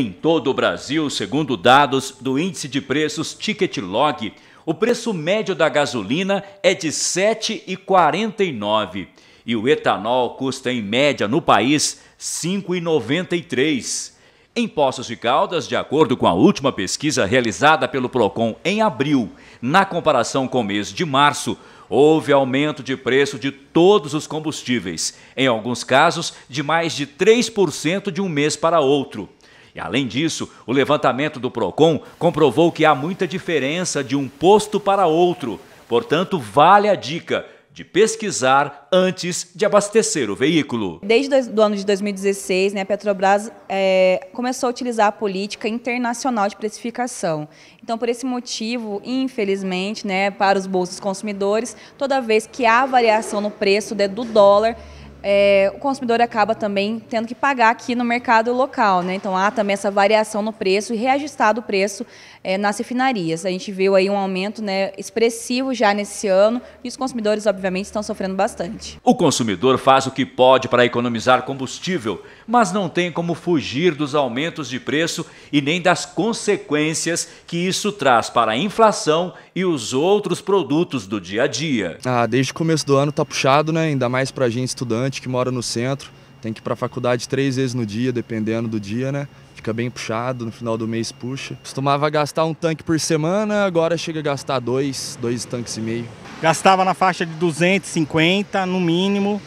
Em todo o Brasil, segundo dados do Índice de Preços Ticketlog, o preço médio da gasolina é de R$ 7,49 e o etanol custa em média no país R$ 5,93. Em Poços de Caldas, de acordo com a última pesquisa realizada pelo Procon em abril, na comparação com o mês de março, houve aumento de preço de todos os combustíveis, em alguns casos de mais de 3% de um mês para outro. E além disso, o levantamento do Procon comprovou que há muita diferença de um posto para outro. Portanto, vale a dica de pesquisar antes de abastecer o veículo. Desde o ano de 2016, né, a Petrobras é, começou a utilizar a política internacional de precificação. Então, por esse motivo, infelizmente, né, para os bolsos consumidores, toda vez que há variação no preço né, do dólar, é, o consumidor acaba também tendo que pagar aqui no mercado local. Né? Então, há também essa variação no preço e reajustado o preço é, nas refinarias. A gente viu aí um aumento né, expressivo já nesse ano e os consumidores, obviamente, estão sofrendo bastante. O consumidor faz o que pode para economizar combustível, mas não tem como fugir dos aumentos de preço e nem das consequências que isso traz para a inflação e os outros produtos do dia a dia. Ah, desde o começo do ano tá puxado, né? Ainda mais pra gente estudante que mora no centro. Tem que ir para a faculdade três vezes no dia, dependendo do dia, né? Fica bem puxado, no final do mês puxa. Costumava gastar um tanque por semana, agora chega a gastar dois, dois tanques e meio. Gastava na faixa de 250 no mínimo,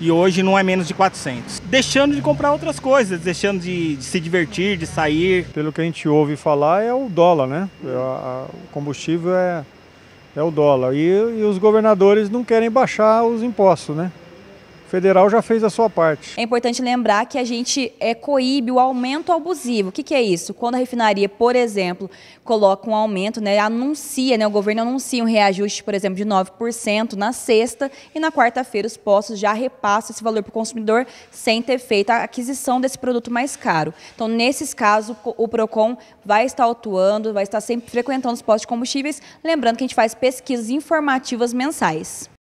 e hoje não é menos de 400. Deixando de comprar outras coisas, deixando de, de se divertir, de sair. Pelo que a gente ouve falar é o dólar, né? É, a, a, o combustível é, é o dólar. E, e os governadores não querem baixar os impostos, né? federal já fez a sua parte. É importante lembrar que a gente é, coíbe o aumento abusivo. O que, que é isso? Quando a refinaria, por exemplo, coloca um aumento, né, anuncia, né, o governo anuncia um reajuste, por exemplo, de 9% na sexta e na quarta-feira os postos já repassam esse valor para o consumidor sem ter feito a aquisição desse produto mais caro. Então, nesses casos, o PROCON vai estar atuando, vai estar sempre frequentando os postos de combustíveis, lembrando que a gente faz pesquisas informativas mensais.